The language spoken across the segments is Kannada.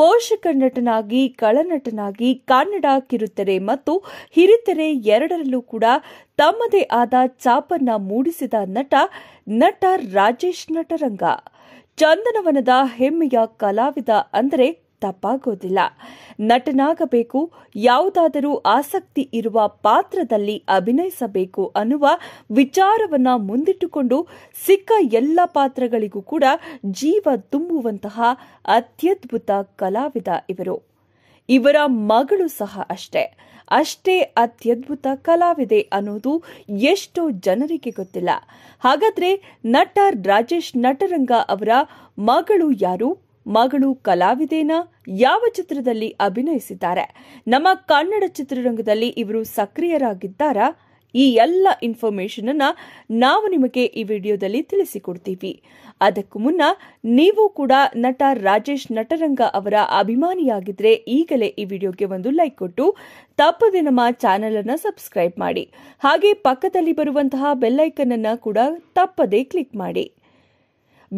ಪೋಷಕ ನಟನಾಗಿ ಕಳನಟನಾಗಿ ಕನ್ನಡ ಕಿರುತೆರೆ ಮತ್ತು ಹಿರಿತೆರೆ ಎರಡರಲ್ಲೂ ಕೂಡ ತಮ್ಮದೇ ಆದ ಚಾಪನ್ನ ಮೂಡಿಸಿದ ನಟ ನಟ ರಾಜೇಶ್ ನಟರಂಗ ಚಂದನವನದ ಹೆಮ್ಮೆಯ ಕಲಾವಿದ ಅಂದರೆ ತಪ್ಪಾಗೋದಿಲ್ಲ ನಟನಾಗಬೇಕು ಯಾವುದಾದರೂ ಆಸಕ್ತಿ ಇರುವ ಪಾತ್ರದಲ್ಲಿ ಅಭಿನಯಿಸಬೇಕು ಅನ್ನುವ ವಿಚಾರವನ್ನ ಮುಂದಿಟ್ಟುಕೊಂಡು ಸಿಕ್ಕ ಎಲ್ಲ ಪಾತ್ರಗಳಿಗೂ ಕೂಡ ಜೀವ ತುಂಬುವಂತಹ ಅತ್ಯದ್ಭುತ ಕಲಾವಿದ ಇವರು ಇವರ ಮಗಳು ಸಹ ಅಷ್ಟೇ ಅಷ್ಟೇ ಅತ್ಯದ್ಭುತ ಕಲಾವಿದೆ ಅನ್ನೋದು ಎಷ್ಟೋ ಜನರಿಗೆ ಗೊತ್ತಿಲ್ಲ ಹಾಗಾದ್ರೆ ನಟ ರಾಜೇಶ್ ನಟರಂಗ ಅವರ ಮಗಳು ಯಾರು ಮಗಳು ಕಲಾವಿದೇನ ಯಾವ ಚಿತ್ರದಲ್ಲಿ ಅಭಿನಯಿಸಿದ್ದಾರೆ ನಮ್ಮ ಕನ್ನಡ ಚಿತ್ರರಂಗದಲ್ಲಿ ಇವರು ಸಕ್ರಿಯರಾಗಿದ್ದಾರಾ ಈ ಎಲ್ಲ ಇನ್ಫಾರ್ಮೇಷನ್ ಅನ್ನ ನಾವು ನಿಮಗೆ ಈ ವಿಡಿಯೋದಲ್ಲಿ ತಿಳಿಸಿಕೊಡ್ತೀವಿ ಅದಕ್ಕೂ ಮುನ್ನ ನೀವು ಕೂಡ ನಟ ರಾಜೇಶ್ ನಟರಂಗ ಅವರ ಅಭಿಮಾನಿಯಾಗಿದ್ರೆ ಈಗಲೇ ಈ ವಿಡಿಯೋಗೆ ಒಂದು ಲೈಕ್ ಕೊಟ್ಟು ತಪ್ಪದೆ ನಮ್ಮ ಚಾನೆಲ್ ಅನ್ನ ಸಬ್ಸ್ಕ್ರೈಬ್ ಮಾಡಿ ಹಾಗೆ ಪಕ್ಕದಲ್ಲಿ ಬರುವಂತಹ ಬೆಲ್ಲೈಕನ್ ಅನ್ನ ಕೂಡ ತಪ್ಪದೆ ಕ್ಲಿಕ್ ಮಾಡಿ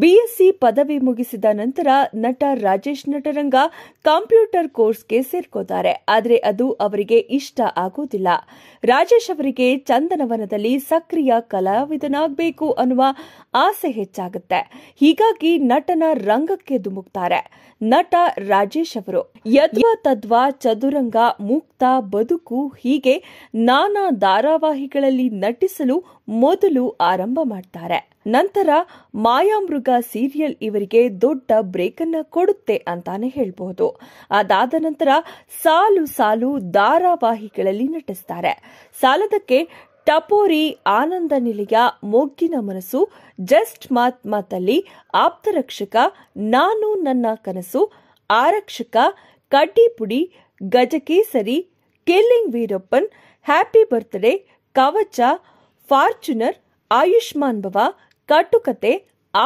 ಬಿಎಸ್ಸಿ ಪದವಿ ಮುಗಿಸಿದ ನಂತರ ನಟ ರಾಜೇಶ್ ನಟರಂಗ ಕಂಪ್ಯೂಟರ್ ಕೋರ್ಸ್ಗೆ ಸೇರ್ಕೋತಾರೆ ಆದರೆ ಅದು ಅವರಿಗೆ ಇಷ್ಟ ಆಗೋದಿಲ್ಲ ರಾಜೇಶ್ ಅವರಿಗೆ ಚಂದನವನದಲ್ಲಿ ಸಕ್ರಿಯ ಕಲಾವಿದನಾಗಬೇಕು ಅನ್ನುವ ಆಸೆ ಹೆಚ್ಚಾಗುತ್ತೆ ಹೀಗಾಗಿ ನಟನ ರಂಗಕ್ಕೆ ಧುಮುಕ್ತಾರೆ ನಟ ರಾಜೇಶ್ ಅವರು ಯದ್ವ ತದ್ವ ಚದುರಂಗ ಮುಕ್ತ ಬದುಕು ಹೀಗೆ ನಾನಾ ಧಾರಾವಾಹಿಗಳಲ್ಲಿ ನಟಿಸಲು ಮೊದಲು ಆರಂಭ ಮಾಡ್ತಾರೆ ನಂತರ ಮಾಯಾಮೃಗ ಸೀರಿಯಲ್ ಇವರಿಗೆ ದೊಡ್ಡ ಬ್ರೇಕ್ ಕೊಡುತ್ತೆ ಅಂತಾನೆ ಹೇಳಬಹುದು ಅದಾದ ನಂತರ ಸಾಲು ಸಾಲು ಧಾರಾವಾಹಿಗಳಲ್ಲಿ ನಟಿಸ್ತಾರೆ ಸಾಲದಕ್ಕೆ ಟಪೋರಿ ಆನಂದ ನಿಲಯ ಮೊಗ್ಗಿನ ಮನಸ್ಸು ಜಸ್ಟ್ ಮಾತ್ ಮಾತಲ್ಲಿ ಆಪ್ತರಕ್ಷಕ ನಾನು ನನ್ನ ಕನಸು Aarakshaka Kaddipudi Gajakesari killing Veerappan happy birthday Kavacha Fortuner Ayushman Bhava Kattukathe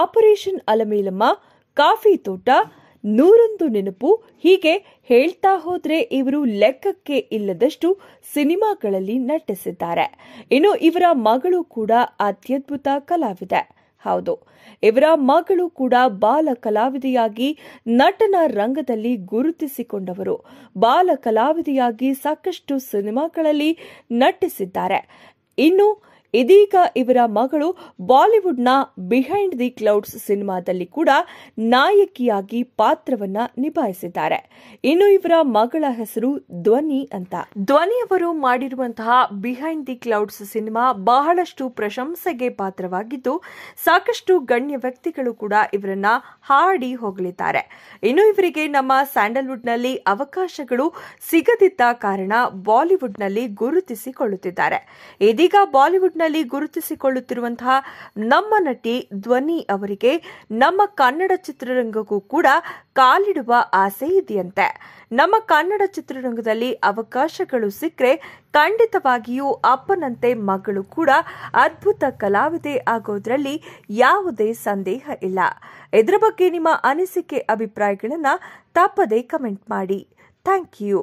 operation Alamelamma coffee ತೋಟ ನೂರೊಂದು ನೆನಪು ಹೀಗೆ ಹೇಳ್ತಾ ಹೋದ್ರೆ ಇವರು ಲೆಕ್ಕಕ್ಕೆ ಇಲ್ಲದಷ್ಟು ಸಿನಿಮಾಗಳಲ್ಲಿ ನಟಿಸಿದ್ದಾರೆ ಇನ್ನು ಇವರ ಮಗಳು ಕೂಡ ಅತ್ಯದ್ಭುತ ಕಲಾವಿದೆ ಹೌದು ಇವರ ಮಗಳು ಕೂಡ ಬಾಲ ಕಲಾವಿದೆಯಾಗಿ ನಟನ ರಂಗದಲ್ಲಿ ಗುರುತಿಸಿಕೊಂಡವರು ಬಾಲ ಕಲಾವಿದೆಯಾಗಿ ಸಾಕಷ್ಟು ಸಿನಿಮಾಗಳಲ್ಲಿ ನಟಿಸಿದ್ದಾರೆ ಇನ್ನು ಇದೀಗ ಇವರ ಮಗಳು ಬಾಲಿವುಡ್ನ ಬಿಹೈಂಡ್ ದಿ ಕ್ಲೌಡ್ಸ್ ಸಿನಿಮಾದಲ್ಲಿ ಕೂಡ ನಾಯಕಿಯಾಗಿ ಪಾತ್ರವನ್ನ ನಿಭಾಯಿಸಿದ್ದಾರೆ ಇನ್ನು ಇವರ ಮಗಳ ಹೆಸರು ಧ್ವನಿ ಅಂತ ಧ್ವನಿ ಅವರು ಮಾಡಿರುವಂತಹ ಬಿಹೈಂಡ್ ದಿ ಕ್ಲೌಡ್ಸ್ ಸಿನಿಮಾ ಬಹಳಷ್ಟು ಪ್ರಶಂಸೆಗೆ ಪಾತ್ರವಾಗಿದ್ದು ಸಾಕಷ್ಟು ಗಣ್ಯ ವ್ಯಕ್ತಿಗಳು ಕೂಡ ಇವರನ್ನ ಹಾಡಿ ಹೋಗಲಿದ್ದಾರೆ ಇನ್ನು ಇವರಿಗೆ ನಮ್ಮ ಸ್ಯಾಂಡಲ್ವುಡ್ನಲ್ಲಿ ಅವಕಾಶಗಳು ಸಿಗದಿದ್ದ ಕಾರಣ ಬಾಲಿವುಡ್ನಲ್ಲಿ ಗುರುತಿಸಿಕೊಳ್ಳುತ್ತಿದ್ದಾರೆ ಇದೀಗ ಬಾಲಿವುಡ್ ನಲ್ಲಿ ಗುರುತಿಸಿಕೊಳ್ಳುತ್ತಿರುವಂತಹ ನಮ್ಮ ನಟಿ ಧ್ವನಿ ಅವರಿಗೆ ನಮ್ಮ ಕನ್ನಡ ಚಿತ್ರರಂಗಕ್ಕೂ ಕೂಡ ಕಾಲಿಡುವ ಆಸೆ ಇದೆಯಂತೆ ನಮ್ಮ ಕನ್ನಡ ಚಿತ್ರರಂಗದಲ್ಲಿ ಅವಕಾಶಗಳು ಸಿಕ್ಕರೆ ಖಂಡಿತವಾಗಿಯೂ ಅಪ್ಪನಂತೆ ಮಗಳು ಕೂಡ ಅದ್ಭುತ ಕಲಾವಿದೆ ಆಗೋದ್ರಲ್ಲಿ ಯಾವುದೇ ಸಂದೇಹ ಇಲ್ಲ ಇದರ ಬಗ್ಗೆ ನಿಮ್ಮ ಅನಿಸಿಕೆ ಅಭಿಪ್ರಾಯಗಳನ್ನು ತಪ್ಪದೇ ಕಮೆಂಟ್ ಮಾಡಿ ಥ್ಯಾಂಕ್ ಯು